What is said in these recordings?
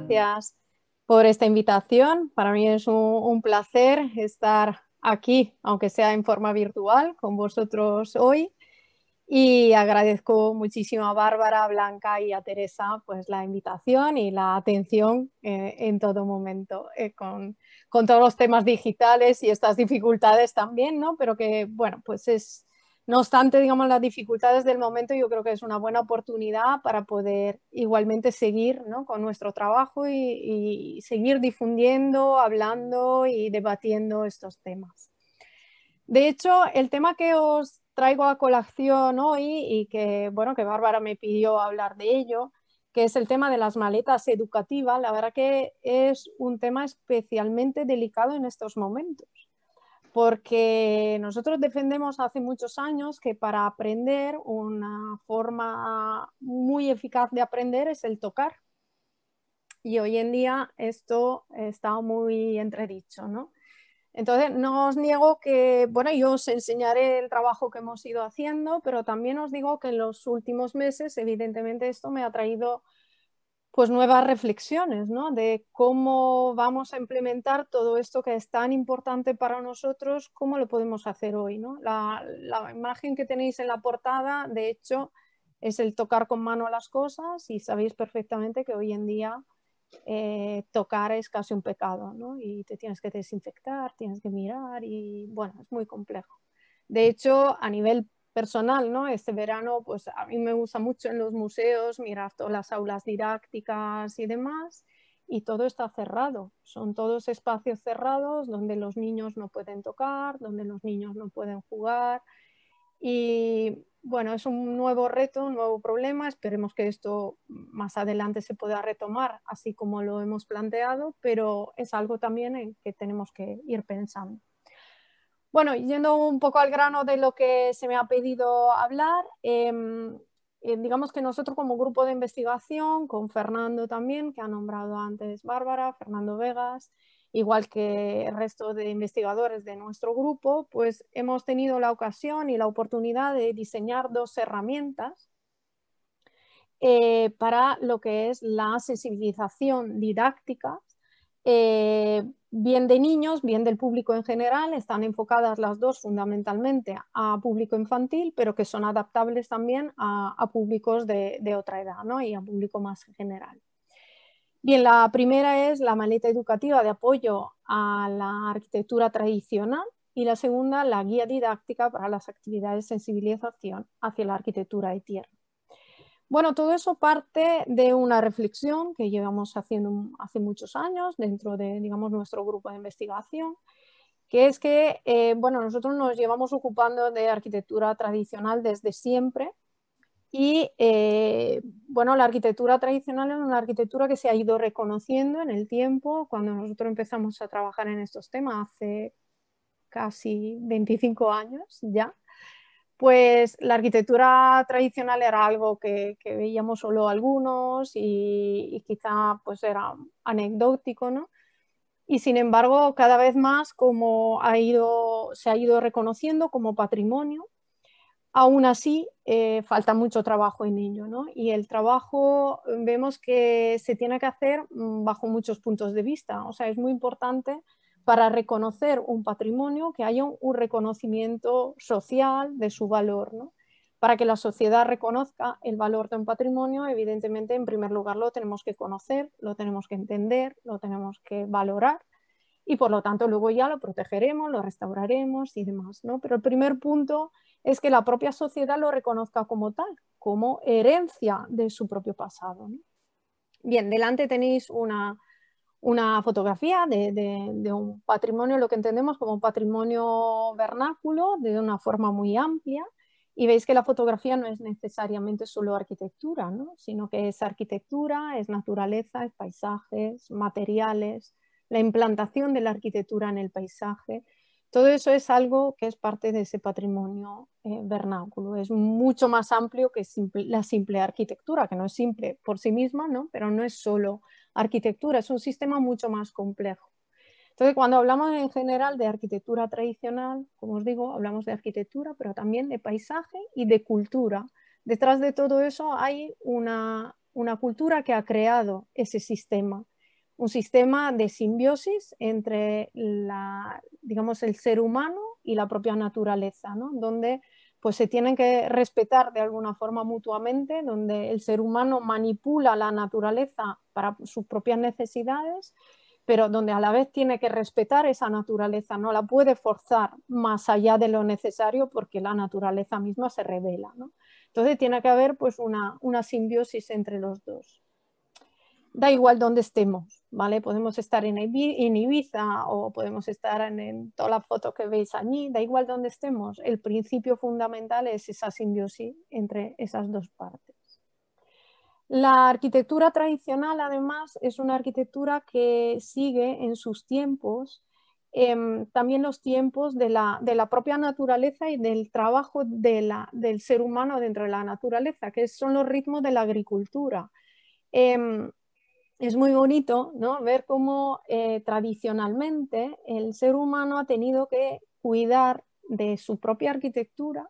gracias por esta invitación. Para mí es un, placer estar aquí, aunque sea en forma virtual, con vosotros hoy. Y agradezco muchísimo a Bárbara, a Blanca y a Teresa pues, la invitación y la atención eh, en todo momento, eh, con, con, todos los temas digitales y estas dificultades también, ¿no? Pero que, bueno, pues es, no obstante, digamos, las dificultades del momento yo creo que es una buena oportunidad para poder igualmente seguir con nuestro trabajo y, y, seguir difundiendo, hablando y debatiendo estos temas. De hecho, el tema que os traigo a colación hoy y que, bueno, que Bárbara me pidió hablar de ello, que es el tema de las maletas educativas, la verdad que es un tema especialmente delicado en estos momentos porque nosotros defendemos hace muchos años que para aprender una forma muy eficaz de aprender es el tocar. Y hoy en día esto está muy entredicho, Entonces, no os niego que, bueno, yo os enseñaré el trabajo que hemos ido haciendo, pero también os digo que en los últimos meses, evidentemente, esto me ha traído pues nuevas reflexiones, ¿no? De cómo vamos a implementar todo esto que es tan importante para nosotros, cómo lo podemos hacer hoy, ¿no? La, imagen que tenéis en la portada, de hecho, es el tocar con mano las cosas y sabéis perfectamente que hoy en día eh, tocar es casi un pecado, Y te tienes que desinfectar, tienes que mirar y bueno, es muy complejo. De hecho, a nivel personal, ¿no? Este verano, pues a mí me gusta mucho en los museos mirar todas las aulas didácticas y demás, y todo está cerrado. Son todos espacios cerrados donde los niños no pueden tocar, donde los niños no pueden jugar. Y bueno, es un nuevo reto, un nuevo problema. Esperemos que esto más adelante se pueda retomar, así como lo hemos planteado, pero es algo también en que tenemos que ir pensando. Bueno, yendo un poco al grano de lo que se me ha pedido hablar, em, em, digamos que nosotros como grupo de investigación, con Fernando también, que ha nombrado antes Bárbara, Fernando Vegas, igual que el resto de investigadores de nuestro grupo, pues hemos tenido la ocasión y la oportunidad de diseñar dos herramientas eh, para lo que es la sensibilización didáctica eh, bien de niños, bien del público en general, están enfocadas las dos fundamentalmente a público infantil, pero que son adaptables también a, públicos de, otra edad y a público más general. Bien, la primera es la maleta educativa de apoyo a la arquitectura tradicional y la segunda, la guía didáctica para las actividades de sensibilización hacia la arquitectura de tierra. Bueno, todo eso parte de una reflexión que llevamos haciendo hace muchos años dentro de, digamos, nuestro grupo de investigación, que es que, eh, bueno, nosotros nos llevamos ocupando de arquitectura tradicional desde siempre y, eh, bueno, la arquitectura tradicional es una arquitectura que se ha ido reconociendo en el tiempo. Cuando nosotros empezamos a trabajar en estos temas hace casi 25 años ya, pues la arquitectura tradicional era algo que, veíamos solo algunos y, quizá pues era anecdótico, ¿no? Y sin embargo, cada vez más como ha ido, se ha ido reconociendo como patrimonio, aún así eh, falta mucho trabajo en ello, ¿no? Y el trabajo vemos que se tiene que hacer mm, bajo muchos puntos de vista, o sea, es muy importante para reconocer un patrimonio, que haya un, reconocimiento social de su valor. Para que la sociedad reconozca el valor de un patrimonio, evidentemente, en primer lugar, lo tenemos que conocer, lo tenemos que entender, lo tenemos que valorar y por lo tanto luego ya lo protegeremos, lo restauraremos y demás. ¿no? Pero el primer punto es que la propia sociedad lo reconozca como tal, como herencia de su propio pasado. Bien, delante tenéis una una fotografía de, un patrimonio, lo que entendemos como patrimonio vernáculo, de una forma muy amplia. Y veis que la fotografía no es necesariamente solo arquitectura, sino que es arquitectura, es naturaleza, es paisajes, materiales, la implantación de la arquitectura en el paisaje. Todo eso es algo que es parte de ese patrimonio eh, vernáculo. Es mucho más amplio que la simple arquitectura, que no es simple por sí misma, ¿no? pero no es solo arquitectura, es un sistema mucho más complejo. Entonces, cuando hablamos en general de arquitectura tradicional, como os digo, hablamos de arquitectura, pero también de paisaje y de cultura. Detrás de todo eso hay una, una cultura que ha creado ese sistema, un sistema de simbiosis entre la, digamos, el ser humano y la propia naturaleza, ¿no? donde pues se tienen que respetar de alguna forma mutuamente, donde el ser humano manipula la naturaleza para sus propias necesidades, pero donde a la vez tiene que respetar esa naturaleza, no la puede forzar más allá de lo necesario porque la naturaleza misma se revela. Entonces tiene que haber pues, una simbiosis entre los dos. Da igual donde estemos Podemos estar en, Ibiza o podemos estar en, toda todas las fotos que veis allí, da igual donde estemos. El principio fundamental es esa simbiosis entre esas dos partes. La arquitectura tradicional, además, es una arquitectura que sigue en sus tiempos em, también los tiempos de la, propia naturaleza y del trabajo del ser humano dentro de la naturaleza, que son los ritmos de la agricultura. Em, es muy bonito ¿no? ver cómo eh, tradicionalmente el ser humano ha tenido que cuidar de su propia arquitectura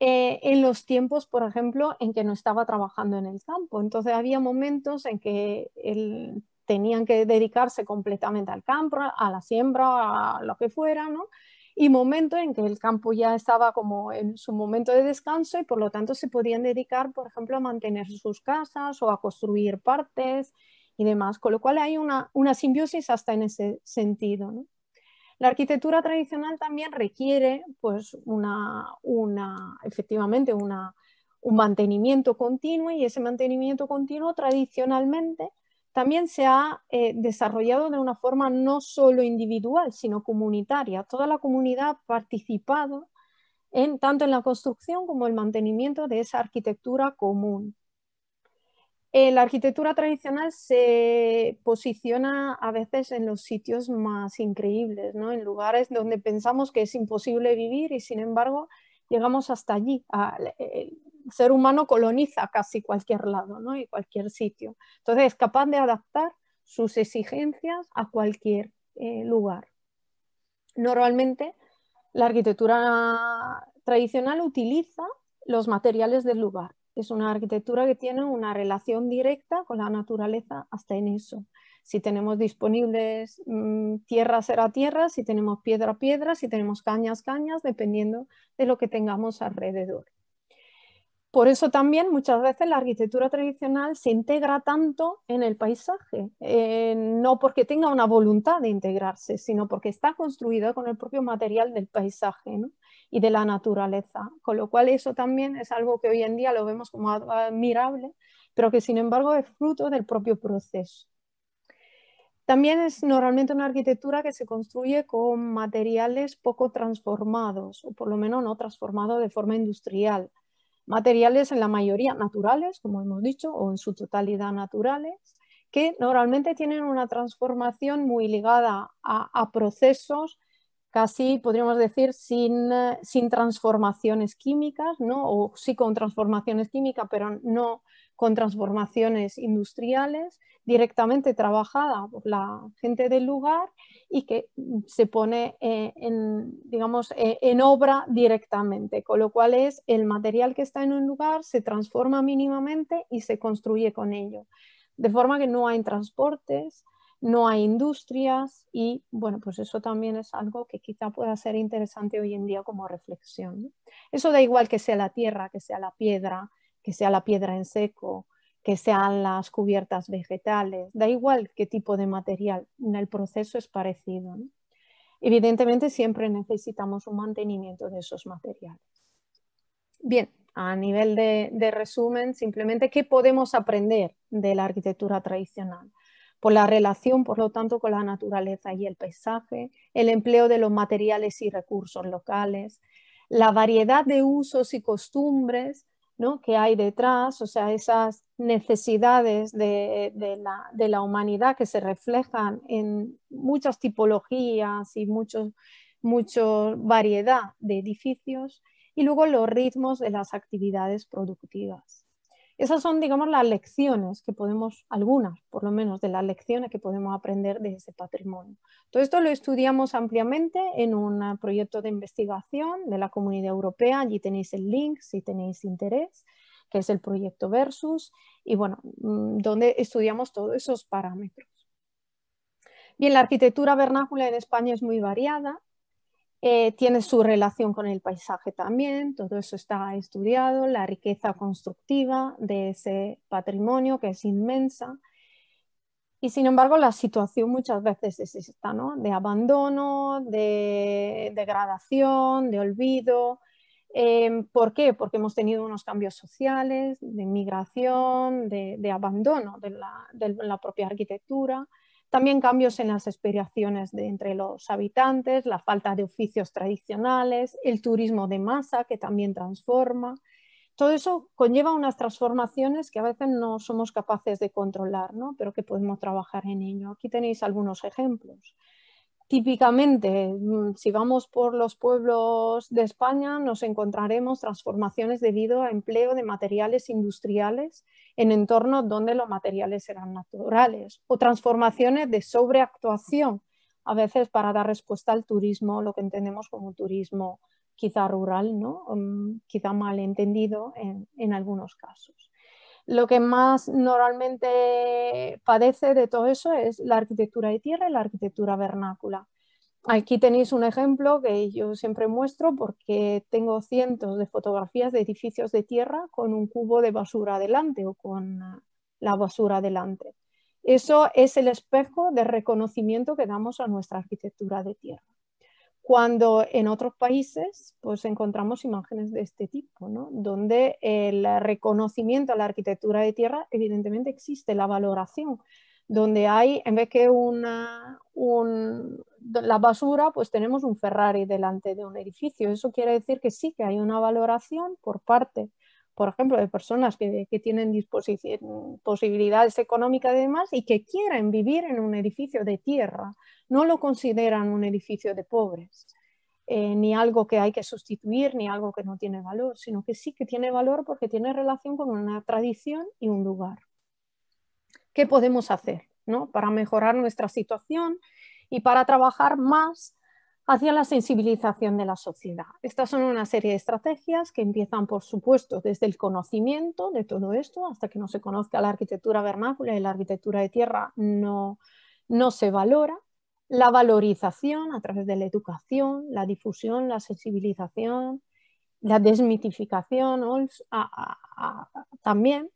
eh, en los tiempos, por ejemplo, en que no estaba trabajando en el campo. Entonces había momentos en que el, tenían que dedicarse completamente al campo, a la siembra, a lo que fuera, ¿no? y momento en que el campo ya estaba como en su momento de descanso y por lo tanto se podían dedicar, por ejemplo, a mantener sus casas o a construir partes y demás, con lo cual hay una, simbiosis hasta en ese sentido. La arquitectura tradicional también requiere pues, una, efectivamente un mantenimiento continuo y ese mantenimiento continuo tradicionalmente también se ha eh, desarrollado de una forma no solo individual, sino comunitaria. Toda la comunidad ha participado en, tanto en la construcción como el mantenimiento de esa arquitectura común. Eh, la arquitectura tradicional se posiciona a veces en los sitios más increíbles, en lugares donde pensamos que es imposible vivir y sin embargo llegamos hasta allí. el ser humano coloniza casi cualquier lado y cualquier sitio. Entonces es capaz de adaptar sus exigencias a cualquier eh, lugar. Normalmente la arquitectura tradicional utiliza los materiales del lugar. Es una arquitectura que tiene una relación directa con la naturaleza hasta en eso si tenemos disponibles mm, tierra será tierra, si tenemos piedra piedra, si tenemos cañas cañas, dependiendo de lo que tengamos alrededor. Por eso también muchas veces la arquitectura tradicional se integra tanto en el paisaje, no porque tenga una voluntad de integrarse, sino porque está construida con el propio material del paisaje y de la naturaleza. Con lo cual eso también es algo que hoy en día lo vemos como admirable, pero que sin embargo es fruto del propio proceso. También es normalmente una arquitectura que se construye con materiales poco transformados, o por lo menos no transformados de forma industrial. Materiales en la mayoría naturales, como hemos dicho, o en su totalidad naturales, que normalmente tienen una transformación muy ligada a, procesos casi podríamos decir sin, sin transformaciones químicas, ¿no? o sí con transformaciones químicas, pero no, con transformaciones industriales directamente trabajada por la gente del lugar y que se pone eh, digamos, eh, en obra directamente, con lo cual es el material que está en un lugar se transforma mínimamente y se construye con ello. De forma que no hay transportes, no hay industrias y bueno, pues eso también es algo que quizá pueda ser interesante hoy en día como reflexión. Eso da igual que sea la tierra, que sea la piedra, que sea la piedra en seco, que sean las cubiertas vegetales, da igual qué tipo de material, el proceso es parecido. Evidentemente siempre necesitamos un mantenimiento de esos materiales. Bien, a nivel de, de, resumen, simplemente qué podemos aprender de la arquitectura tradicional. Por la relación, por lo tanto, con la naturaleza y el paisaje, el empleo de los materiales y recursos locales, la variedad de usos y costumbres, ¿no? que hay detrás, o sea, esas necesidades de, la, humanidad que se reflejan en muchas tipologías y mucha variedad de edificios, y luego los ritmos de las actividades productivas. Esas son, digamos, las lecciones que podemos, algunas por lo menos, de las lecciones que podemos aprender de ese patrimonio. Todo esto lo estudiamos ampliamente en un proyecto de investigación de la Comunidad Europea. Allí tenéis el link si tenéis interés, que es el proyecto Versus, y bueno, mm, donde estudiamos todos esos parámetros. Bien, la arquitectura vernácula en España es muy variada. Eh, tiene su relación con el paisaje también, todo eso está estudiado, la riqueza constructiva de ese patrimonio que es inmensa. Y sin embargo, la situación muchas veces es esta, ¿no? De abandono, de degradación, de olvido. Eh, ¿Por qué? Porque hemos tenido unos cambios sociales, de migración, de, abandono de la propia arquitectura. También cambios en las aspiraciones de entre los habitantes, la falta de oficios tradicionales, el turismo de masa que también transforma. Todo eso conlleva unas transformaciones que a veces no somos capaces de controlar, pero que podemos trabajar en ello. Aquí tenéis algunos ejemplos. Típicamente, mm, si vamos por los pueblos de España, nos encontraremos transformaciones debido a empleo de materiales industriales en entornos donde los materiales eran naturales o transformaciones de sobreactuación, a veces para dar respuesta al turismo, lo que entendemos como turismo quizá rural, mm, quizá malentendido entendido en algunos casos. Lo que más normalmente padece de todo eso es la arquitectura de tierra y la arquitectura vernácula. Aquí tenéis un ejemplo que yo siempre muestro porque tengo cientos de fotografías de edificios de tierra con un cubo de basura adelante o con ah, la basura adelante. Eso es el espejo de reconocimiento que damos a nuestra arquitectura de tierra cuando en otros países pues encontramos imágenes de este tipo, donde el reconocimiento a la arquitectura de tierra evidentemente existe, la valoración, donde hay, en vez que una, la basura, pues tenemos un Ferrari delante de un edificio. Eso quiere decir que sí que hay una valoración por parte por ejemplo, de personas que, tienen posibilidades económicas y demás y que quieren vivir en un edificio de tierra, no lo consideran un edificio de pobres, eh, ni algo que hay que sustituir, ni algo que no tiene valor, sino que sí que tiene valor porque tiene relación con una tradición y un lugar. ¿Qué podemos hacer ¿no? para mejorar nuestra situación y para trabajar más hacia la sensibilización de la sociedad. Estas son una serie de estrategias que empiezan, por supuesto, desde el conocimiento de todo esto, hasta que no se conozca la arquitectura vernácula y la arquitectura de tierra no, se valora, la valorización a través de la educación, la difusión, la sensibilización, la desmitificación también,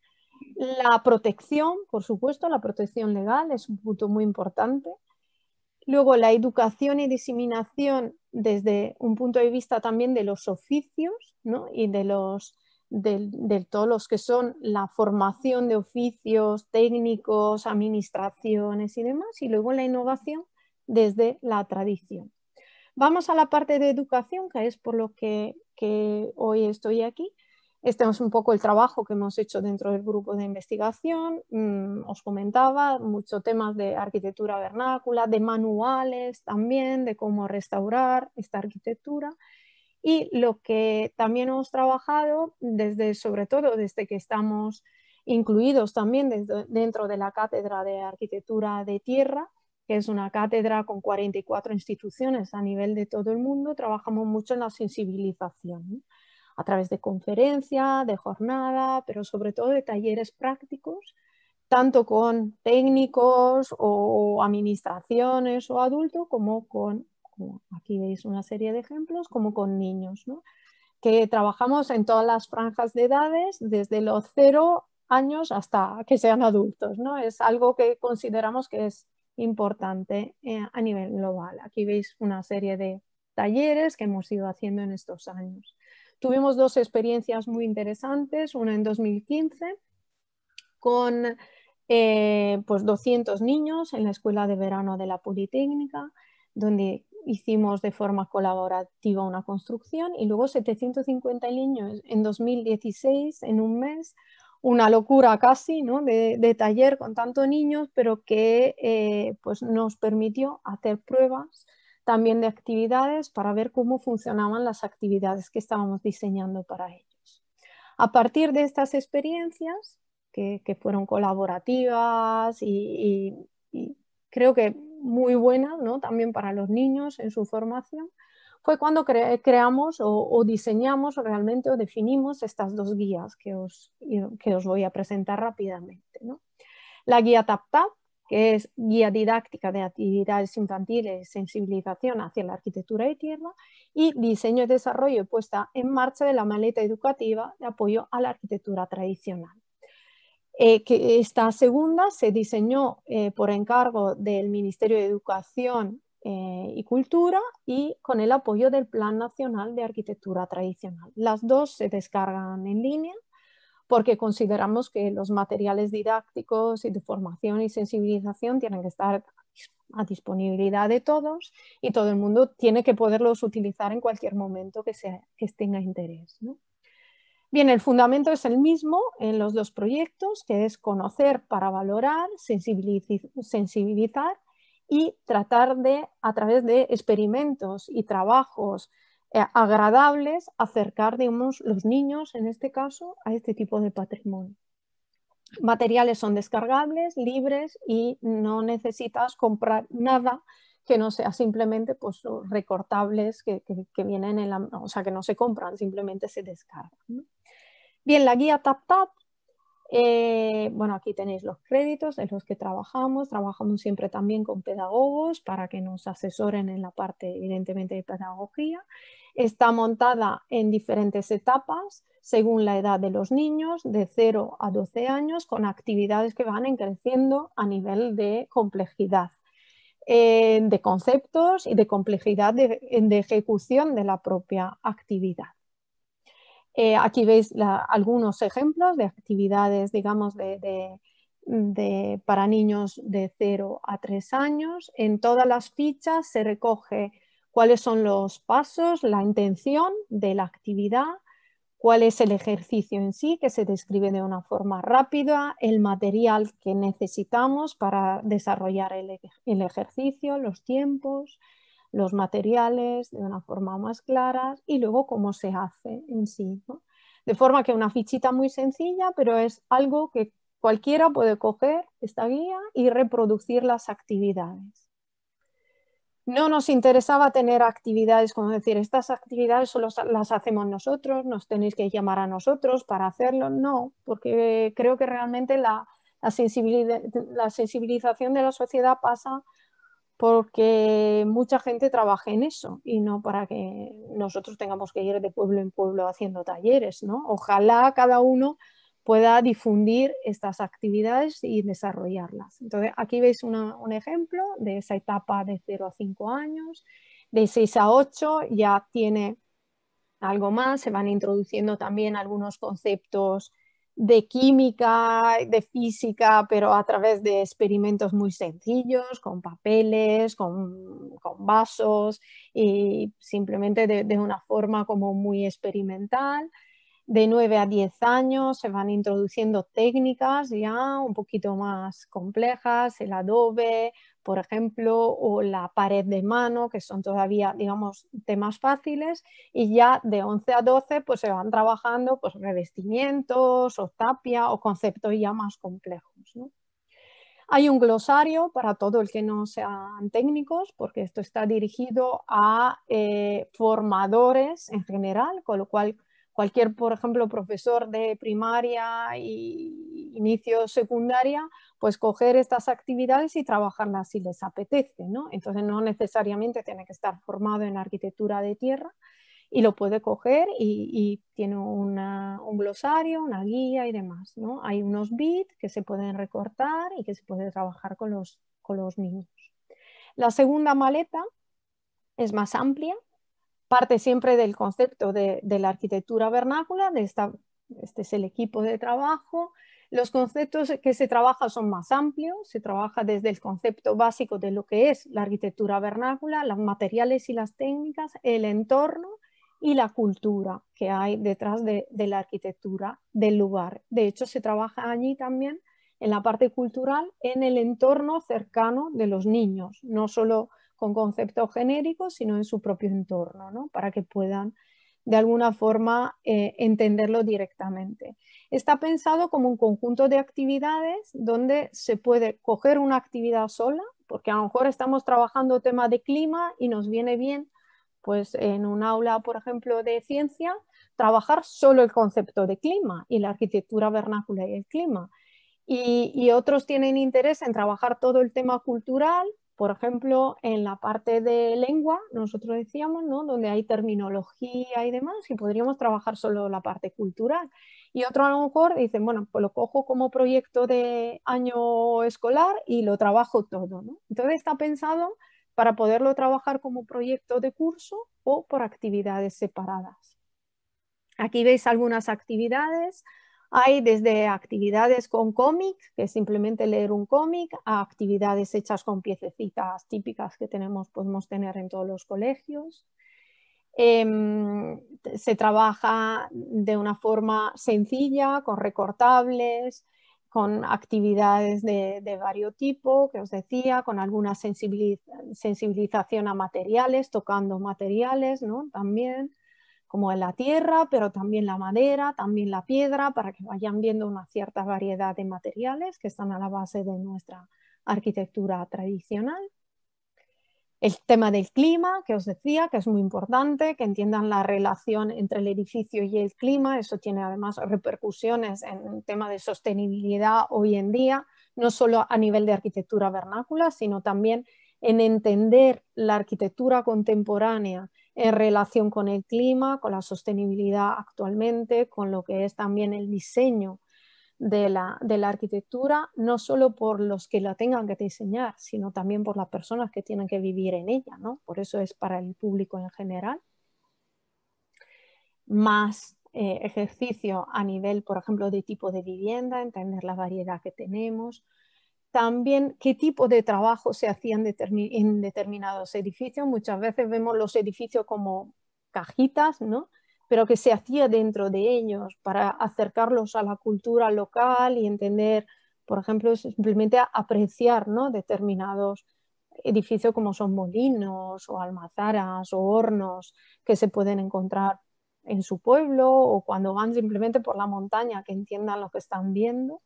la protección, por supuesto, la protección legal es un punto muy importante, Luego, la educación y diseminación desde un punto de vista también de los oficios y de, los, todos los que son la formación de oficios técnicos, administraciones y demás. Y luego la innovación desde la tradición. Vamos a la parte de educación, que es por lo que hoy estoy aquí. Este es un poco el trabajo que hemos hecho dentro del grupo de investigación. Mm, os comentaba muchos temas de arquitectura vernácula, de manuales también, de cómo restaurar esta arquitectura. Y lo que también hemos trabajado desde, sobre todo desde que estamos incluidos también dentro de la Cátedra de Arquitectura de Tierra, que es una cátedra con 44 instituciones a nivel de todo el mundo, trabajamos mucho en la sensibilización a través de conferencia, de jornada, pero sobre todo de talleres prácticos, tanto con técnicos o administraciones o adultos, como con, aquí veis una serie de ejemplos, como con niños, que trabajamos en todas las franjas de edades, desde los cero años hasta que sean adultos. ¿no? Es algo que consideramos que es importante eh, a nivel global. Aquí veis una serie de talleres que hemos ido haciendo en estos años. Tuvimos dos experiencias muy interesantes, una en 2015 con 200 eh, pues, niños en la Escuela de Verano de la Politécnica, donde hicimos de forma colaborativa una construcción y luego 750 niños en 2016, en un mes, una locura casi ¿no? de, taller con tantos niños, pero que eh, pues nos permitió hacer pruebas también de actividades para ver cómo funcionaban las actividades que estábamos diseñando para ellos. A partir de estas experiencias, que, fueron colaborativas y, creo que muy buenas ¿no? también para los niños en su formación, fue cuando creamos o, diseñamos realmente o definimos estas dos guías que os, que os voy a presentar rápidamente. La guía TapTap, que es Guía Didáctica de Actividades Infantiles, Sensibilización hacia la Arquitectura de Tierra y Diseño, y Desarrollo Puesta en Marcha de la Maleta Educativa de Apoyo a la Arquitectura Tradicional. Eh, que esta segunda se diseñó eh, por encargo del Ministerio de Educación eh, y Cultura y con el apoyo del Plan Nacional de Arquitectura Tradicional. Las dos se descargan en línea porque consideramos que los materiales didácticos y de formación y sensibilización tienen que estar a disponibilidad de todos y todo el mundo tiene que poderlos utilizar en cualquier momento que, sea, tenga interés. Bien, el fundamento es el mismo en los dos proyectos, que es conocer para valorar, sensibilizar y tratar de, a través de experimentos y trabajos eh, agradables acercar, los niños, en este caso, a este tipo de patrimonio. Materiales son descargables, libres y no necesitas comprar nada que no sea simplemente pues, recortables que, vienen en la... O sea, que no se compran, simplemente se descargan. Bien, la guía TapTap -Tap eh, bueno, aquí tenéis los créditos en los que trabajamos. Trabajamos siempre también con pedagogos para que nos asesoren en la parte, evidentemente, de pedagogía. Está montada en diferentes etapas según la edad de los niños, de 0 a 12 años, con actividades que van creciendo a nivel de complejidad eh, de conceptos y de complejidad de ejecución de la propia actividad. Eh, aquí veis algunos ejemplos de actividades, digamos, para niños de 0 a 3 años. En todas las fichas se recoge cuáles son los pasos, la intención de la actividad, cuál es el ejercicio en sí, que se describe de una forma rápida, el material que necesitamos para desarrollar el ejercicio, los tiempos, los materiales de una forma más clara y luego cómo se hace en sí. De forma que una fichita muy sencilla, pero es algo que cualquiera puede coger esta guía y reproducir las actividades. No nos interesaba tener actividades, como decir, estas actividades solo las hacemos nosotros, nos tenéis que llamar a nosotros para hacerlo. No, porque creo que realmente la, la sensibilización de la sociedad pasa porque mucha gente trabaja en eso y no para que nosotros tengamos que ir de pueblo en pueblo haciendo talleres, ¿no? Ojalá cada uno pueda difundir estas actividades y desarrollarlas. Entonces, aquí veis un ejemplo de esa etapa de 0 a 5 años, de 6 a 8 ya tiene algo más, se van introduciendo también algunos conceptos de química, de física, pero a través de experimentos muy sencillos, con papeles, con, vasos y simplemente de, de, una forma como muy experimental de 9 a 10 años se van introduciendo técnicas ya un poquito más complejas, el adobe, por ejemplo, o la pared de mano, que son todavía, digamos, temas fáciles, y ya de 11 a 12 pues se van trabajando pues revestimientos o tapia o conceptos ya más complejos. Hay un glosario para todo el que no sean técnicos, porque esto está dirigido a eh, formadores en general, con lo cual cualquier, por ejemplo, profesor de primaria y inicio secundaria, pues coger estas actividades y trabajarlas si les apetece, ¿no? Entonces no necesariamente tiene que estar formado en arquitectura de tierra y lo puede coger y, tiene un glosario, una guía y demás, ¿no? Hay unos bits que se pueden recortar y que se puede trabajar con los niños. La segunda maleta es más amplia, parte siempre del concepto de, la arquitectura vernácula, de esta, este es el equipo de trabajo. Los conceptos que se trabaja son más amplios, se trabaja desde el concepto básico de lo que es la arquitectura vernácula, los materiales y las técnicas, el entorno y la cultura que hay detrás de la arquitectura del lugar. De hecho, se trabaja allí también en la parte cultural, en el entorno cercano de los niños, no solo con conceptos genéricos, sino en su propio entorno, ¿no? para que puedan de alguna forma eh, entenderlo directamente. Está pensado como un conjunto de actividades donde se puede coger una actividad sola, porque a lo mejor estamos trabajando tema de clima y nos viene bien, pues en un aula, por ejemplo, de ciencia, trabajar solo el concepto de clima y la arquitectura vernácula y el clima. y otros tienen interés en trabajar todo el tema cultural por ejemplo, en la parte de lengua, nosotros decíamos, ¿no? Donde hay terminología y demás, y podríamos trabajar solo la parte cultural. Y otro a lo mejor dice, bueno, pues lo cojo como proyecto de año escolar y lo trabajo todo, ¿no? Entonces está pensado para poderlo trabajar como proyecto de curso o por actividades separadas. Aquí veis algunas actividades, hay desde actividades con cómics, que es simplemente leer un cómic, a actividades hechas con piececitas típicas que tenemos, podemos tener en todos los colegios. Em, se trabaja de una forma sencilla, con recortables, con actividades de, de varios tipos, que os decía, con alguna sensibilización a materiales, tocando materiales ¿no? también como en la tierra, pero también la madera, también la piedra, para que vayan viendo una cierta variedad de materiales que están a la base de nuestra arquitectura tradicional. El tema del clima, que os decía, que es muy importante, que entiendan la relación entre el edificio y el clima. Eso tiene además repercusiones en el tema de sostenibilidad hoy en día, no solo a nivel de arquitectura vernácula, sino también en entender la arquitectura contemporánea en relación con el clima, con la sostenibilidad actualmente, con lo que es también el diseño de la, arquitectura, no solo por los que la tengan que diseñar, sino también por las personas que tienen que vivir en ella, ¿no? Por eso es para el público en general. Más eh, ejercicio a nivel, por ejemplo, de tipo de vivienda, entender la variedad que tenemos, también qué tipo de trabajo se hacían en determinados edificios. Muchas veces vemos los edificios como cajitas, ¿no? pero que se hacía dentro de ellos para acercarlos a la cultura local y entender, por ejemplo, simplemente apreciar ¿no? determinados edificios como son molinos o almazaras o hornos que se pueden encontrar en su pueblo o cuando van simplemente por la montaña que entiendan lo que están viendo.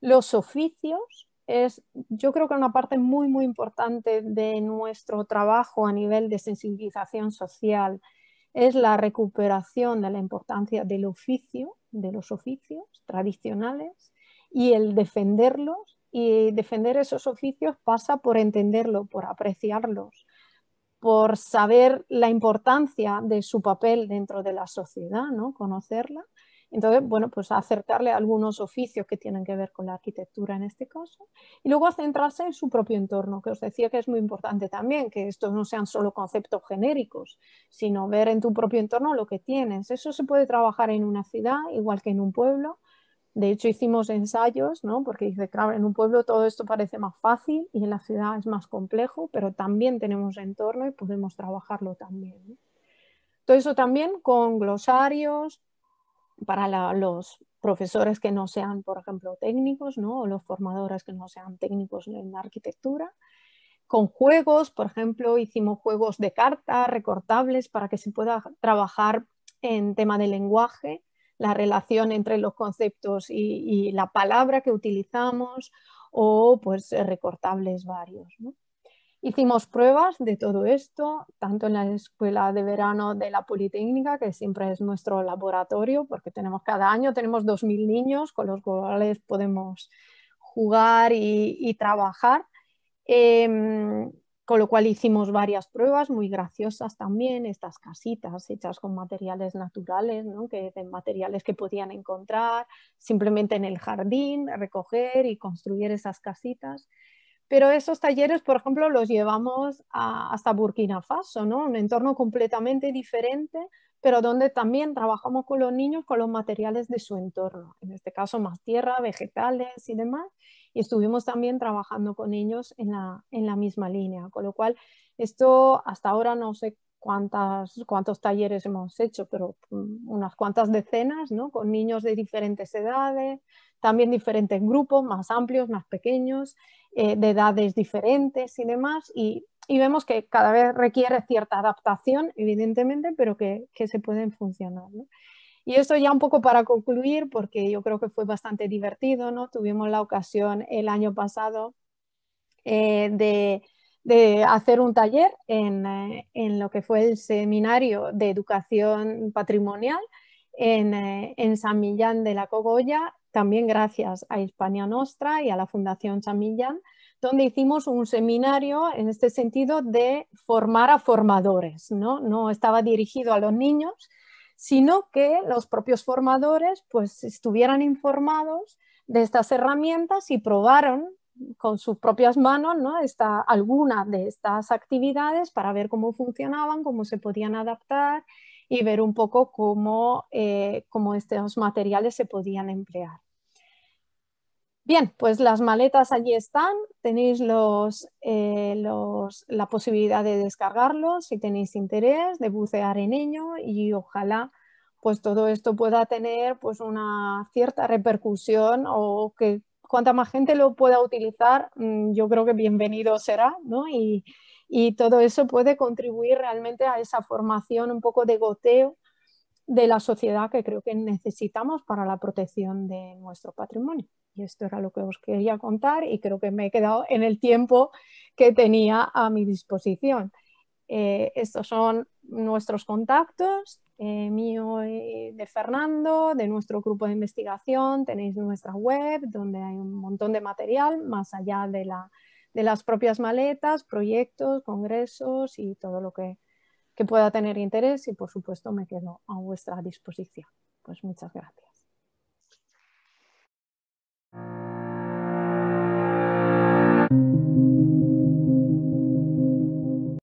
Los oficios es, yo creo que una parte muy, muy importante de nuestro trabajo a nivel de sensibilización social es la recuperación de la importancia del oficio, de los oficios tradicionales y el defenderlos. Y defender esos oficios pasa por entenderlo, por apreciarlos, por saber la importancia de su papel dentro de la sociedad, ¿no? conocerla entonces, bueno, pues acercarle algunos oficios que tienen que ver con la arquitectura en este caso. Y luego centrarse en su propio entorno, que os decía que es muy importante también, que estos no sean solo conceptos genéricos, sino ver en tu propio entorno lo que tienes. Eso se puede trabajar en una ciudad, igual que en un pueblo. De hecho, hicimos ensayos, ¿no? porque dice, claro, en un pueblo todo esto parece más fácil y en la ciudad es más complejo, pero también tenemos entorno y podemos trabajarlo también. Todo eso también con glosarios, para los profesores que no sean, por ejemplo, técnicos, ¿no? o los formadores que no sean técnicos en arquitectura, con juegos, por ejemplo, hicimos juegos de cartas recortables para que se pueda trabajar en tema de lenguaje, la relación entre los conceptos y, y la palabra que utilizamos, o pues recortables varios. ¿no? Hicimos pruebas de todo esto, tanto en la escuela de verano de la Politécnica, que siempre es nuestro laboratorio, porque tenemos cada año tenemos 2.000 niños con los cuales podemos jugar y, trabajar. Em, con lo cual hicimos varias pruebas muy graciosas también, estas casitas hechas con materiales naturales, que, de materiales que podían encontrar simplemente en el jardín, recoger y construir esas casitas. Pero esos talleres, por ejemplo, los llevamos hasta Burkina Faso, ¿no? Un entorno completamente diferente, pero donde también trabajamos con los niños con los materiales de su entorno, en este caso más tierra, vegetales y demás, y estuvimos también trabajando con ellos en la, misma línea, con lo cual esto hasta ahora no sé cuántas, cuántos talleres hemos hecho, pero mm, unas cuantas decenas, ¿no? con niños de diferentes edades, también diferentes grupos, más amplios, más pequeños, eh, de edades diferentes y demás, y, vemos que cada vez requiere cierta adaptación, evidentemente, pero que, se pueden funcionar. Y esto ya un poco para concluir, porque yo creo que fue bastante divertido, ¿no? Tuvimos la ocasión el año pasado eh, de, hacer un taller eh, en, lo que fue el seminario de educación patrimonial en, en San Millán de la Cogolla también gracias a Hispania Nostra y a la Fundación Chamillán, donde hicimos un seminario en este sentido de formar a formadores. No, no estaba dirigido a los niños, sino que los propios formadores pues, estuvieran informados de estas herramientas y probaron con sus propias manos ¿no? Esta, alguna de estas actividades para ver cómo funcionaban, cómo se podían adaptar y ver un poco eh, cómo, estos materiales se podían emplear. Bien, pues las maletas allí están, tenéis eh, los, la posibilidad de descargarlos si tenéis interés, de bucear en ello y ojalá pues todo esto pueda tener pues una cierta repercusión o que cuanta más gente lo pueda utilizar, mm, yo creo que bienvenido será, ¿no? Y, y todo eso puede contribuir realmente a esa formación un poco de goteo de la sociedad que creo que necesitamos para la protección de nuestro patrimonio. Y esto era lo que os quería contar y creo que me he quedado en el tiempo que tenía a mi disposición. Eh, estos son nuestros contactos, eh, mío y de Fernando, de nuestro grupo de investigación. Tenéis nuestra web donde hay un montón de material más allá de la de las propias maletas, proyectos, congresos y todo lo que, que pueda tener interés y por supuesto me quedo a vuestra disposición. Pues muchas gracias.